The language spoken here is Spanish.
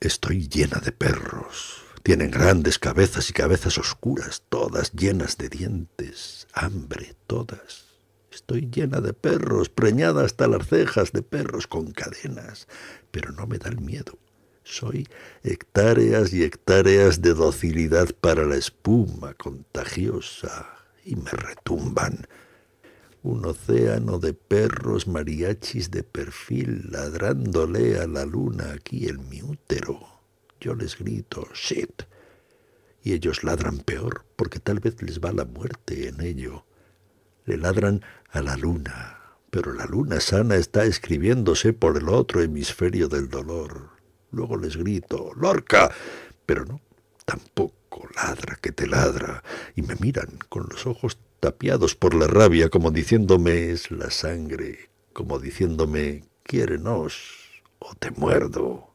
Estoy llena de perros. Tienen grandes cabezas y cabezas oscuras, todas llenas de dientes, hambre, todas. Estoy llena de perros, preñada hasta las cejas de perros con cadenas, pero no me da el miedo. Soy hectáreas y hectáreas de docilidad para la espuma contagiosa y me retumban un océano de perros mariachis de perfil ladrándole a la luna aquí en mi útero. Yo les grito, shit, y ellos ladran peor porque tal vez les va la muerte en ello. Le ladran a la luna, pero la luna sana está escribiéndose por el otro hemisferio del dolor. Luego les grito, Lorca, pero no, tampoco ladra que te ladra, y me miran con los ojos tapiados por la rabia, como diciéndome es la sangre, como diciéndome quiérenos o te muerdo.